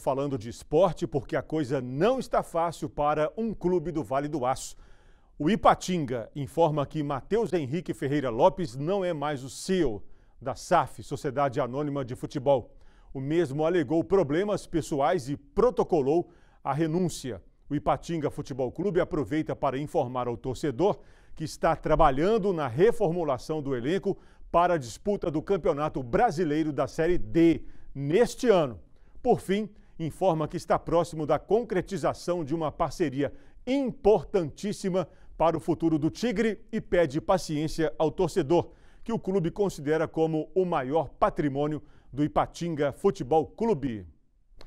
Falando de esporte, porque a coisa não está fácil para um clube do Vale do Aço. O Ipatinga informa que Matheus Henrique Ferreira Lopes não é mais o CEO da SAF, Sociedade Anônima de Futebol. O mesmo alegou problemas pessoais e protocolou a renúncia. O Ipatinga Futebol Clube aproveita para informar ao torcedor que está trabalhando na reformulação do elenco para a disputa do Campeonato Brasileiro da Série D neste ano. Por fim, informa que está próximo da concretização de uma parceria importantíssima para o futuro do Tigre e pede paciência ao torcedor, que o clube considera como o maior patrimônio do Ipatinga Futebol Clube.